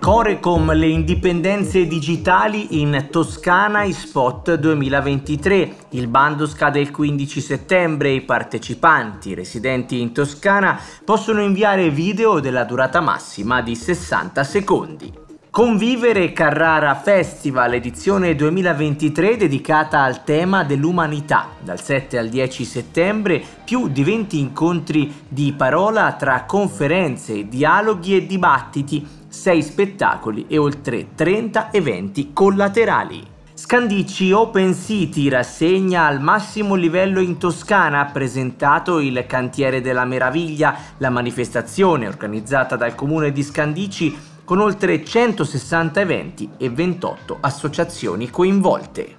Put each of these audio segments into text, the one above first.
Corecom le indipendenze digitali in Toscana e Spot 2023. Il bando scade il 15 settembre e i partecipanti residenti in Toscana possono inviare video della durata massima di 60 secondi. Convivere Carrara Festival edizione 2023 dedicata al tema dell'umanità. Dal 7 al 10 settembre più di 20 incontri di parola tra conferenze, dialoghi e dibattiti, 6 spettacoli e oltre 30 eventi collaterali. Scandicci Open City rassegna al massimo livello in Toscana, ha presentato il Cantiere della Meraviglia, la manifestazione organizzata dal comune di Scandicci con oltre 160 eventi e 28 associazioni coinvolte.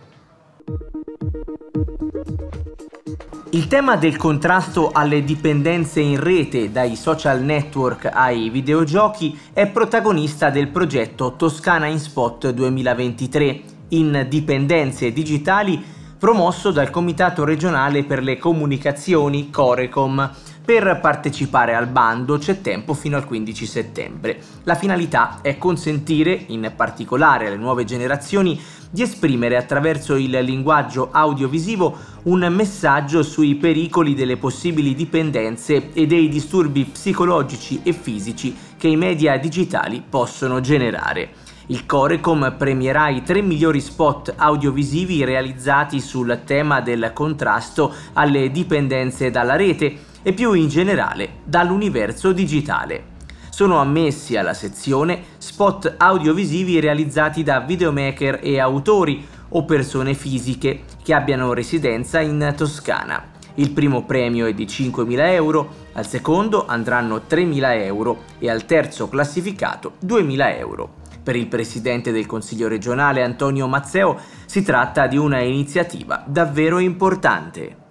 Il tema del contrasto alle dipendenze in rete, dai social network ai videogiochi, è protagonista del progetto Toscana in Spot 2023, in dipendenze digitali, promosso dal Comitato regionale per le comunicazioni Corecom per partecipare al bando c'è tempo fino al 15 settembre. La finalità è consentire, in particolare alle nuove generazioni, di esprimere attraverso il linguaggio audiovisivo un messaggio sui pericoli delle possibili dipendenze e dei disturbi psicologici e fisici che i media digitali possono generare. Il Corecom premierà i tre migliori spot audiovisivi realizzati sul tema del contrasto alle dipendenze dalla rete e più in generale dall'universo digitale. Sono ammessi alla sezione spot audiovisivi realizzati da videomaker e autori o persone fisiche che abbiano residenza in Toscana. Il primo premio è di 5.000 euro, al secondo andranno 3.000 euro e al terzo classificato 2.000 euro. Per il presidente del Consiglio regionale Antonio Mazzeo si tratta di una iniziativa davvero importante.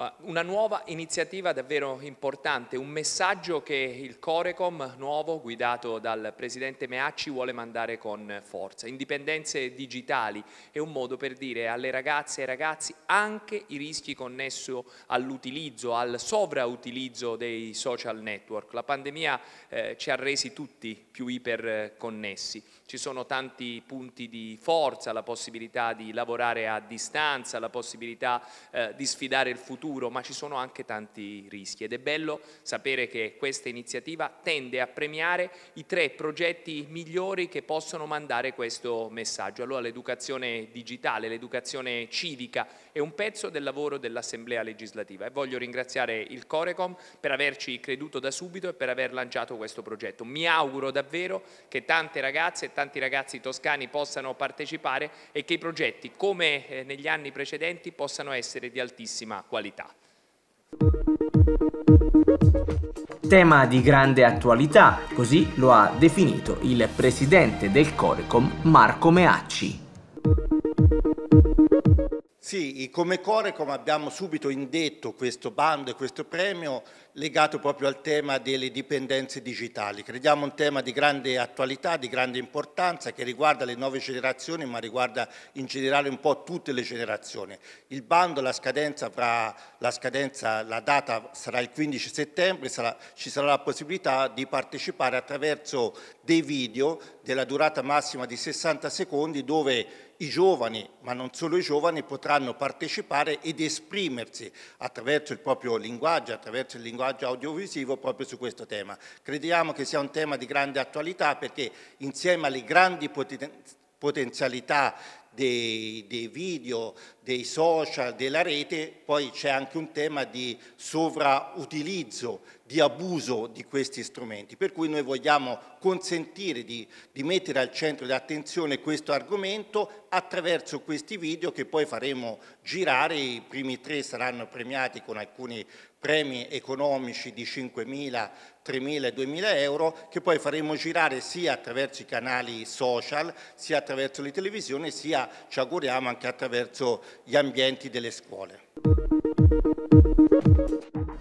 Eh, una nuova iniziativa davvero importante, un messaggio che il Corecom nuovo, guidato dal Presidente Meacci, vuole mandare con forza. Indipendenze digitali è un modo per dire alle ragazze e ai ragazzi anche i rischi connessi all'utilizzo, al sovrautilizzo dei social network. La pandemia eh, ci ha resi tutti più iperconnessi. Ci sono tanti punti di forza, la possibilità di lavorare a distanza, la possibilità eh, di sfidare il futuro futuro, ma ci sono anche tanti rischi ed è bello sapere che questa iniziativa tende a premiare i tre progetti migliori che possono mandare questo messaggio. Allora l'educazione digitale, l'educazione civica è un pezzo del lavoro dell'Assemblea legislativa e voglio ringraziare il Corecom per averci creduto da subito e per aver lanciato questo progetto. Mi auguro davvero che tante ragazze e tanti ragazzi toscani possano partecipare e che i progetti, come eh, negli anni precedenti, possano essere di altissima qualità qualità. Tema di grande attualità, così lo ha definito il presidente del Corecom Marco Meacci. Sì, come Corecom abbiamo subito indetto questo bando e questo premio legato proprio al tema delle dipendenze digitali. Crediamo un tema di grande attualità, di grande importanza che riguarda le nuove generazioni ma riguarda in generale un po' tutte le generazioni. Il bando, la scadenza, la, scadenza, la data sarà il 15 settembre, sarà, ci sarà la possibilità di partecipare attraverso dei video della durata massima di 60 secondi dove i giovani, ma non solo i giovani, potranno partecipare ed esprimersi attraverso il proprio linguaggio, attraverso il linguaggio audiovisivo proprio su questo tema. Crediamo che sia un tema di grande attualità perché insieme alle grandi potenzialità dei, dei video, dei social, della rete, poi c'è anche un tema di sovrautilizzo, di abuso di questi strumenti, per cui noi vogliamo consentire di, di mettere al centro di attenzione questo argomento attraverso questi video che poi faremo girare, i primi tre saranno premiati con alcuni premi economici di 5.000, 3.000 2.000 euro che poi faremo girare sia attraverso i canali social, sia attraverso le televisioni, sia ci auguriamo anche attraverso gli ambienti delle scuole.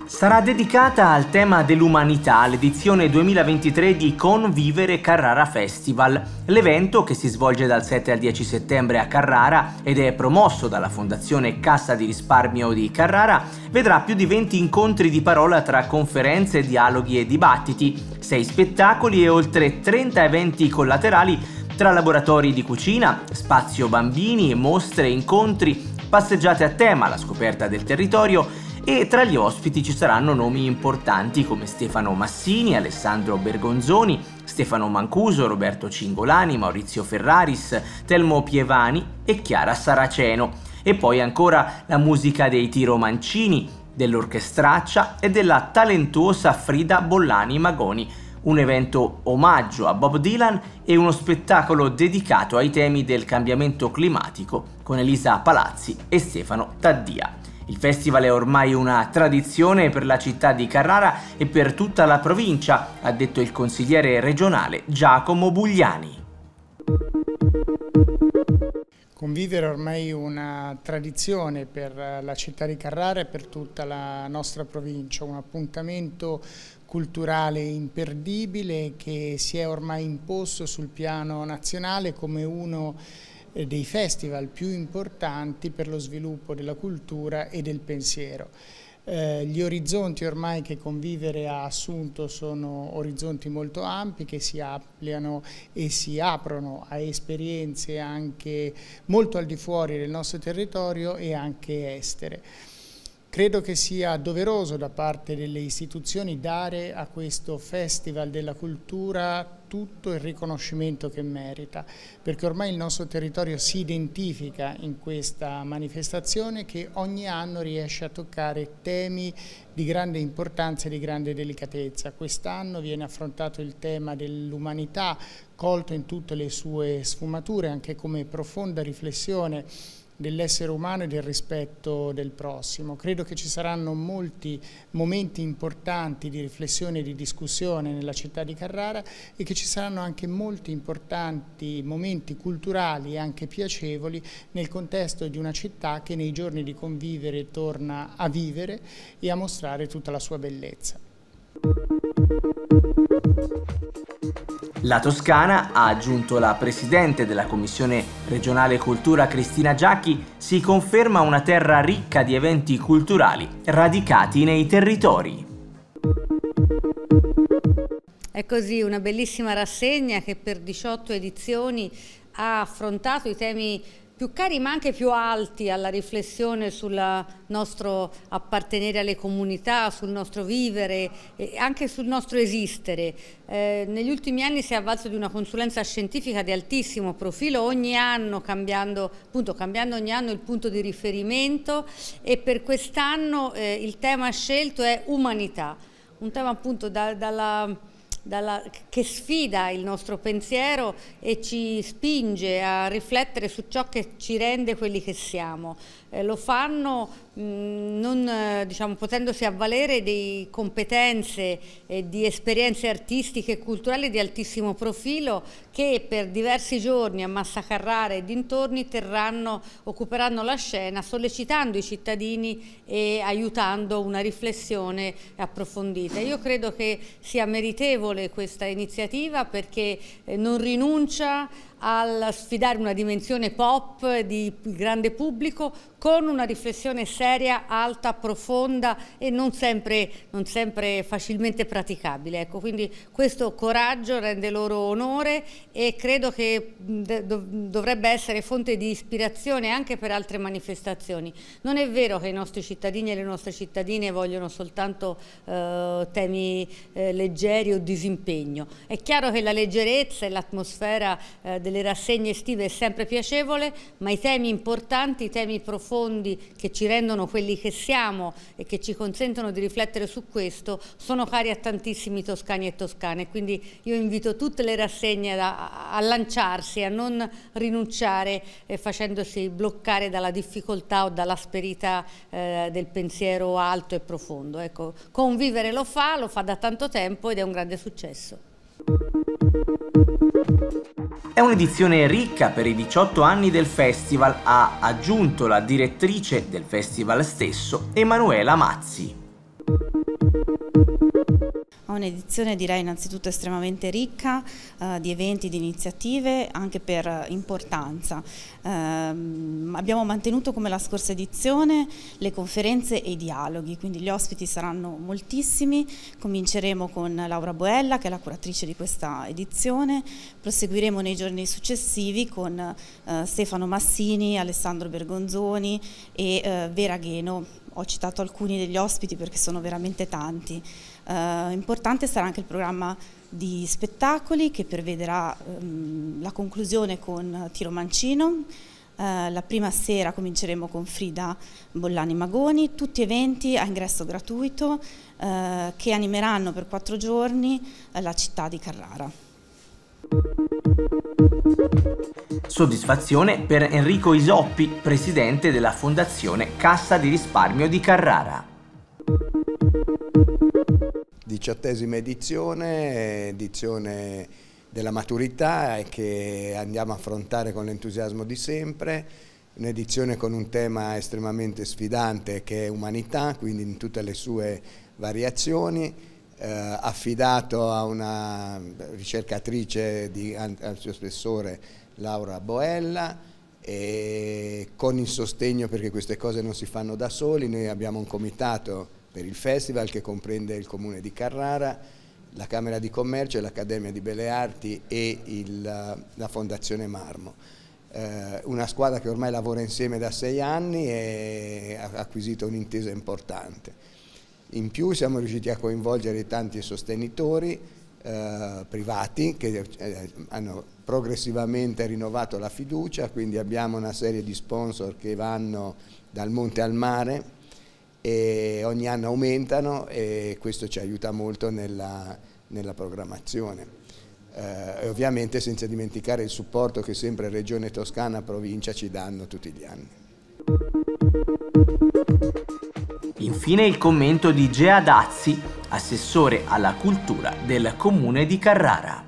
Sarà dedicata al tema dell'umanità l'edizione 2023 di Convivere Carrara Festival. L'evento, che si svolge dal 7 al 10 settembre a Carrara ed è promosso dalla Fondazione Cassa di Risparmio di Carrara, vedrà più di 20 incontri di parola tra conferenze, dialoghi e dibattiti, 6 spettacoli e oltre 30 eventi collaterali tra laboratori di cucina, spazio bambini, mostre, incontri, passeggiate a tema la scoperta del territorio e tra gli ospiti ci saranno nomi importanti come Stefano Massini, Alessandro Bergonzoni, Stefano Mancuso, Roberto Cingolani, Maurizio Ferraris, Telmo Pievani e Chiara Saraceno. E poi ancora la musica dei Tiro Mancini, dell'orchestraccia e della talentuosa Frida Bollani Magoni, un evento omaggio a Bob Dylan e uno spettacolo dedicato ai temi del cambiamento climatico con Elisa Palazzi e Stefano Taddia. Il festival è ormai una tradizione per la città di Carrara e per tutta la provincia, ha detto il consigliere regionale Giacomo Bugliani. Convivere è ormai una tradizione per la città di Carrara e per tutta la nostra provincia, un appuntamento culturale imperdibile che si è ormai imposto sul piano nazionale come uno eh, dei festival più importanti per lo sviluppo della cultura e del pensiero. Eh, gli orizzonti ormai che Convivere ha assunto sono orizzonti molto ampi che si ampliano e si aprono a esperienze anche molto al di fuori del nostro territorio e anche estere. Credo che sia doveroso da parte delle istituzioni dare a questo Festival della Cultura tutto il riconoscimento che merita, perché ormai il nostro territorio si identifica in questa manifestazione che ogni anno riesce a toccare temi di grande importanza e di grande delicatezza. Quest'anno viene affrontato il tema dell'umanità, colto in tutte le sue sfumature, anche come profonda riflessione dell'essere umano e del rispetto del prossimo. Credo che ci saranno molti momenti importanti di riflessione e di discussione nella città di Carrara e che ci saranno anche molti importanti momenti culturali e anche piacevoli nel contesto di una città che nei giorni di convivere torna a vivere e a mostrare tutta la sua bellezza. La Toscana, ha aggiunto la presidente della Commissione regionale cultura Cristina Giacchi, si conferma una terra ricca di eventi culturali radicati nei territori. È così una bellissima rassegna che per 18 edizioni ha affrontato i temi più cari ma anche più alti alla riflessione sul nostro appartenere alle comunità, sul nostro vivere e anche sul nostro esistere. Eh, negli ultimi anni si è avvalso di una consulenza scientifica di altissimo profilo ogni anno cambiando, appunto, cambiando ogni anno il punto di riferimento e per quest'anno eh, il tema scelto è umanità, un tema appunto da, dalla dalla, che sfida il nostro pensiero e ci spinge a riflettere su ciò che ci rende quelli che siamo. Eh, lo fanno mm, non, eh, diciamo, potendosi avvalere di competenze e eh, di esperienze artistiche e culturali di altissimo profilo che per diversi giorni a Massacarrara e dintorni terranno, occuperanno la scena sollecitando i cittadini e aiutando una riflessione approfondita. Io credo che sia meritevole questa iniziativa perché non rinuncia a sfidare una dimensione pop di grande pubblico con una riflessione seria, alta, profonda e non sempre, non sempre facilmente praticabile. Ecco, quindi questo coraggio rende loro onore e credo che dovrebbe essere fonte di ispirazione anche per altre manifestazioni. Non è vero che i nostri cittadini e le nostre cittadine vogliono soltanto eh, temi eh, leggeri o disimpegno. È chiaro che la leggerezza e l'atmosfera eh, delle rassegne estive è sempre piacevole, ma i temi importanti, i temi profondi che ci rendono quelli che siamo e che ci consentono di riflettere su questo sono cari a tantissimi toscani e toscane, quindi io invito tutte le rassegne a, a lanciarsi, a non rinunciare eh, facendosi bloccare dalla difficoltà o dall'asperità eh, del pensiero alto e profondo. Ecco, convivere lo fa, lo fa da tanto tempo ed è un grande successo. È un'edizione ricca per i 18 anni del festival, ha aggiunto la direttrice del festival stesso, Emanuela Mazzi a un'edizione direi innanzitutto estremamente ricca eh, di eventi, di iniziative anche per importanza. Eh, abbiamo mantenuto come la scorsa edizione le conferenze e i dialoghi, quindi gli ospiti saranno moltissimi, cominceremo con Laura Boella che è la curatrice di questa edizione, proseguiremo nei giorni successivi con eh, Stefano Massini, Alessandro Bergonzoni e eh, Vera Gheno, ho citato alcuni degli ospiti perché sono veramente tanti. Eh, importante sarà anche il programma di spettacoli che prevederà ehm, la conclusione con Tiro Mancino, eh, la prima sera cominceremo con Frida Bollani Magoni, tutti eventi a ingresso gratuito eh, che animeranno per quattro giorni eh, la città di Carrara. Soddisfazione per Enrico Isoppi, presidente della Fondazione Cassa di Risparmio di Carrara diciottesima edizione, edizione della maturità che andiamo a affrontare con l'entusiasmo di sempre, un'edizione con un tema estremamente sfidante che è umanità, quindi in tutte le sue variazioni, eh, affidato a una ricercatrice di, al suo spessore Laura Boella, e con il sostegno perché queste cose non si fanno da soli, noi abbiamo un comitato per il festival che comprende il comune di Carrara, la Camera di Commercio, l'Accademia di Belle Arti e il, la Fondazione Marmo. Eh, una squadra che ormai lavora insieme da sei anni e ha acquisito un'intesa importante. In più siamo riusciti a coinvolgere tanti sostenitori eh, privati che eh, hanno progressivamente rinnovato la fiducia, quindi abbiamo una serie di sponsor che vanno dal monte al mare, e ogni anno aumentano e questo ci aiuta molto nella, nella programmazione. Eh, ovviamente senza dimenticare il supporto che sempre Regione Toscana, Provincia ci danno tutti gli anni. Infine il commento di Gea Dazzi, assessore alla cultura del comune di Carrara.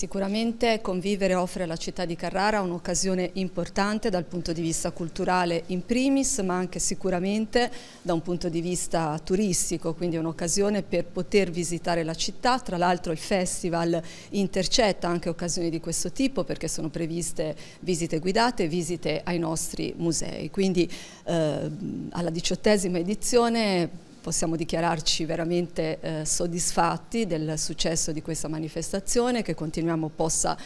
Sicuramente Convivere offre alla città di Carrara un'occasione importante dal punto di vista culturale in primis, ma anche sicuramente da un punto di vista turistico, quindi un'occasione per poter visitare la città. Tra l'altro il festival intercetta anche occasioni di questo tipo perché sono previste visite guidate e visite ai nostri musei. Quindi eh, alla diciottesima edizione possiamo dichiararci veramente eh, soddisfatti del successo di questa manifestazione, che continuiamo possa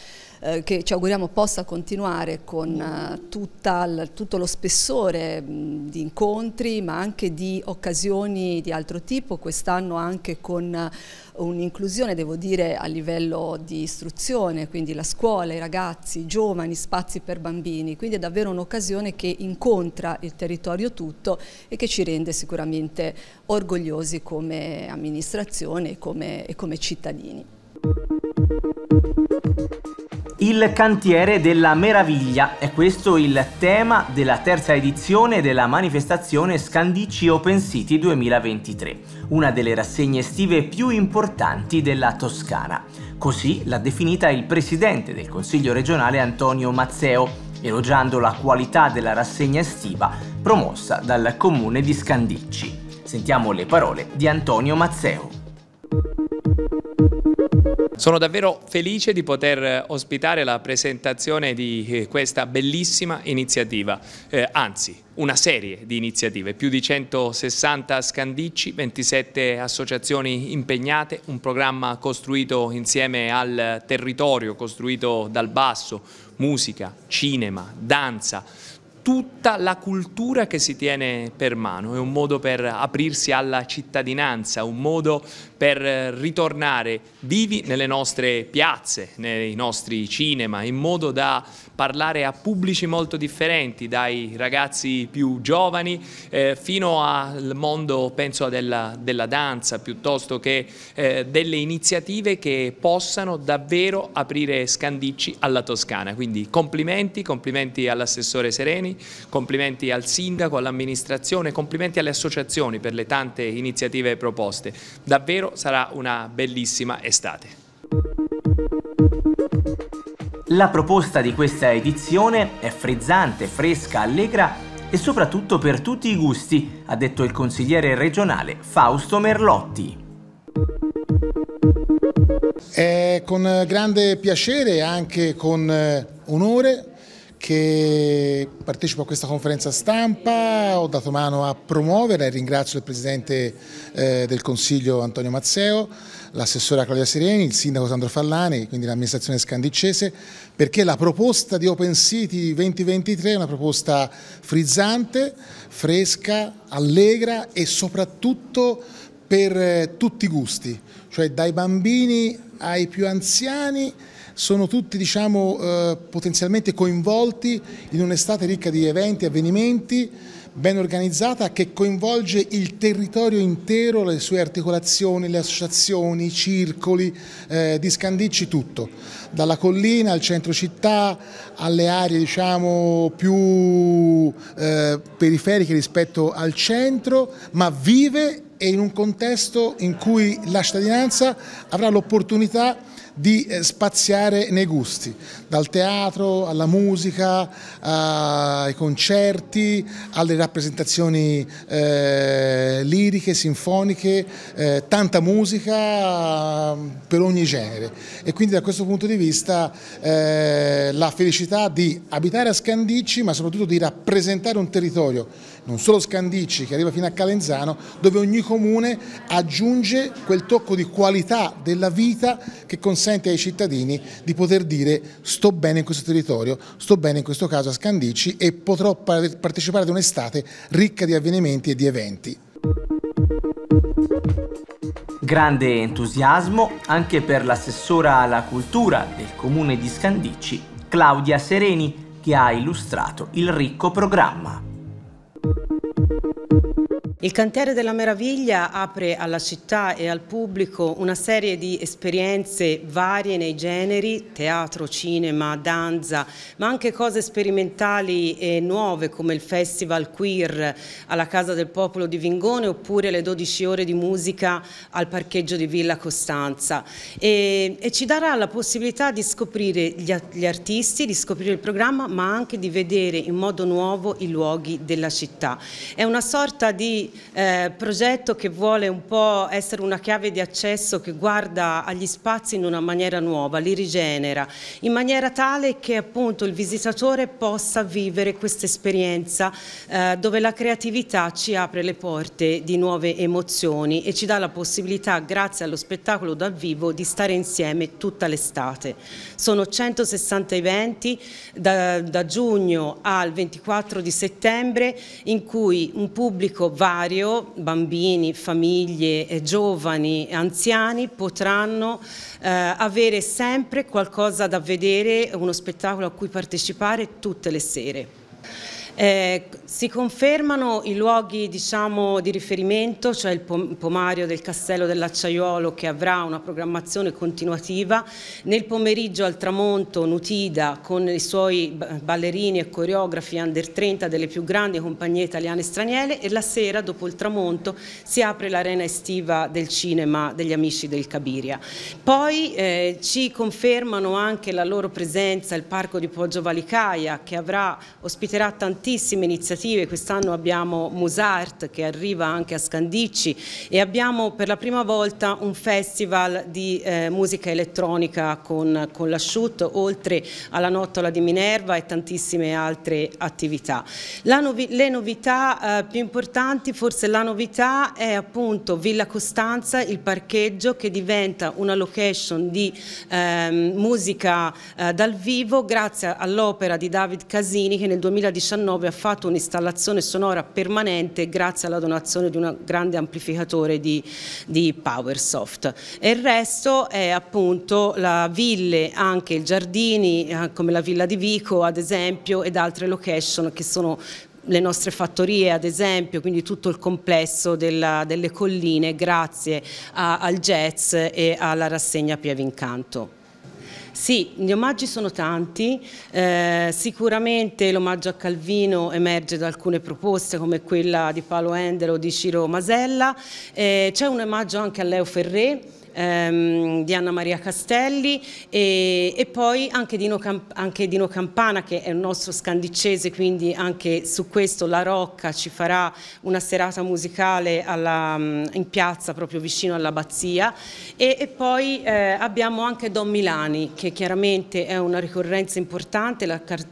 eh, che ci auguriamo possa continuare con eh, tutta, tutto lo spessore mh, di incontri ma anche di occasioni di altro tipo, quest'anno anche con eh, un'inclusione devo dire a livello di istruzione, quindi la scuola, i ragazzi, i giovani, spazi per bambini, quindi è davvero un'occasione che incontra il territorio tutto e che ci rende sicuramente orgogliosi come amministrazione e come, e come cittadini. Il cantiere della meraviglia è questo il tema della terza edizione della manifestazione Scandicci Open City 2023, una delle rassegne estive più importanti della Toscana. Così l'ha definita il presidente del Consiglio regionale Antonio Mazzeo, elogiando la qualità della rassegna estiva promossa dal comune di Scandicci. Sentiamo le parole di Antonio Mazzeo. Sono davvero felice di poter eh, ospitare la presentazione di eh, questa bellissima iniziativa, eh, anzi una serie di iniziative, più di 160 scandicci, 27 associazioni impegnate, un programma costruito insieme al territorio, costruito dal basso, musica, cinema, danza, tutta la cultura che si tiene per mano, è un modo per aprirsi alla cittadinanza, un modo per eh, ritornare vivi nelle nostre piazze, nei nostri cinema, in modo da parlare a pubblici molto differenti, dai ragazzi più giovani eh, fino al mondo, penso, della, della danza, piuttosto che eh, delle iniziative che possano davvero aprire scandicci alla Toscana. Quindi complimenti, complimenti all'assessore Sereni, complimenti al sindaco, all'amministrazione, complimenti alle associazioni per le tante iniziative proposte. Davvero spero sarà una bellissima estate. La proposta di questa edizione è frizzante, fresca, allegra e soprattutto per tutti i gusti, ha detto il consigliere regionale Fausto Merlotti. È con grande piacere e anche con eh, onore che partecipo a questa conferenza stampa, ho dato mano a promuovere e ringrazio il Presidente eh, del Consiglio Antonio Mazzeo, l'assessore Claudia Sereni, il Sindaco Sandro Fallani, quindi l'amministrazione scandicese, perché la proposta di Open City 2023 è una proposta frizzante, fresca, allegra e soprattutto per eh, tutti i gusti, cioè dai bambini ai più anziani sono tutti diciamo, eh, potenzialmente coinvolti in un'estate ricca di eventi, avvenimenti, ben organizzata che coinvolge il territorio intero, le sue articolazioni, le associazioni, i circoli eh, di Scandicci, tutto, dalla collina al centro città, alle aree diciamo, più eh, periferiche rispetto al centro, ma vive e in un contesto in cui la cittadinanza avrà l'opportunità di eh, spaziare nei gusti, dal teatro alla musica, ai concerti, alle rappresentazioni eh, liriche, sinfoniche, eh, tanta musica mm, per ogni genere e quindi da questo punto di vista eh, la felicità di abitare a Scandicci ma soprattutto di rappresentare un territorio, non solo Scandicci che arriva fino a Calenzano, dove ogni comune aggiunge quel tocco di qualità della vita che consente consente ai cittadini di poter dire sto bene in questo territorio, sto bene in questo caso a Scandici e potrò partecipare ad un'estate ricca di avvenimenti e di eventi. Grande entusiasmo anche per l'assessora alla cultura del comune di Scandicci, Claudia Sereni, che ha illustrato il ricco programma. Il Cantiere della Meraviglia apre alla città e al pubblico una serie di esperienze varie nei generi, teatro, cinema, danza, ma anche cose sperimentali e nuove come il Festival Queer alla Casa del Popolo di Vingone oppure le 12 ore di musica al parcheggio di Villa Costanza. E, e ci darà la possibilità di scoprire gli, gli artisti, di scoprire il programma, ma anche di vedere in modo nuovo i luoghi della città. È una sorta di eh, progetto che vuole un po' essere una chiave di accesso che guarda agli spazi in una maniera nuova, li rigenera, in maniera tale che appunto il visitatore possa vivere questa esperienza eh, dove la creatività ci apre le porte di nuove emozioni e ci dà la possibilità, grazie allo spettacolo dal vivo, di stare insieme tutta l'estate. Sono 160 eventi da, da giugno al 24 di settembre in cui un pubblico vario sanitario bambini, famiglie, giovani, anziani potranno eh, avere sempre qualcosa da vedere, uno spettacolo a cui partecipare tutte le sere. Eh, si confermano i luoghi diciamo, di riferimento, cioè il pomario del Castello dell'Acciaiolo che avrà una programmazione continuativa, nel pomeriggio al tramonto Nutida con i suoi ballerini e coreografi under 30 delle più grandi compagnie italiane e straniere e la sera dopo il tramonto si apre l'arena estiva del cinema degli amici del Cabiria. Poi eh, ci confermano anche la loro presenza il parco di Poggio Valicaia che avrà, ospiterà tantissimi tantissime iniziative, quest'anno abbiamo Musart che arriva anche a Scandicci e abbiamo per la prima volta un festival di eh, musica elettronica con, con l'asciutto, oltre alla Nottola di Minerva e tantissime altre attività. Novi le novità eh, più importanti, forse la novità è appunto Villa Costanza, il parcheggio che diventa una location di ehm, eh, musica dal vivo grazie all'opera di David Casini che nel 2019 2009 ha fatto un'installazione sonora permanente grazie alla donazione di un grande amplificatore di, di Powersoft. E il resto è appunto la ville, anche i giardini, eh, come la villa di Vico ad esempio, ed altre location che sono le nostre fattorie ad esempio, quindi tutto il complesso della, delle colline grazie a, al jazz e alla rassegna Pieve Incanto. Sì, gli omaggi sono tanti, eh, sicuramente l'omaggio a Calvino emerge da alcune proposte come quella di Paolo Endero o di Ciro Masella, eh, c'è un omaggio anche a Leo Ferré ehm, di Anna Maria Castelli e, e poi anche Dino, Camp anche Dino, Campana che è un nostro scandicese quindi anche su questo La Rocca ci farà una serata musicale alla, mm, in piazza proprio vicino all'abbazia e, e, poi eh, abbiamo anche Don Milani che chiaramente è una ricorrenza importante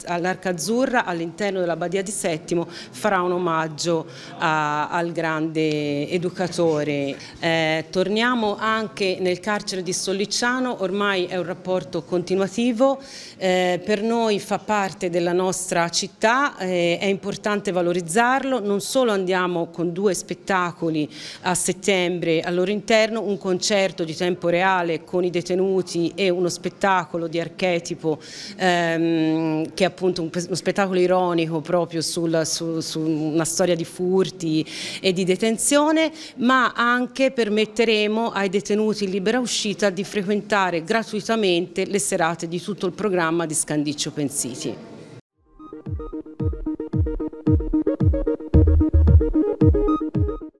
all'Arca Azzurra all'interno della Badia di Settimo farà un omaggio a, al grande educatore. Eh, torniamo anche nel carcere di Sollicciano ormai è un rapporto continuativo, eh, per noi fa parte della nostra città, eh, è importante valorizzarlo, non solo andiamo con due spettacoli a settembre al loro interno, un concerto di tempo reale con i detenuti e uno spettacolo di archetipo ehm, che è appunto un, uno spettacolo ironico proprio sul, su, su una storia di furti e di detenzione, ma anche permetteremo ai detenuti in libera uscita di frequentare gratuitamente le serate di tutto il programma di Scandiccio Pensiti.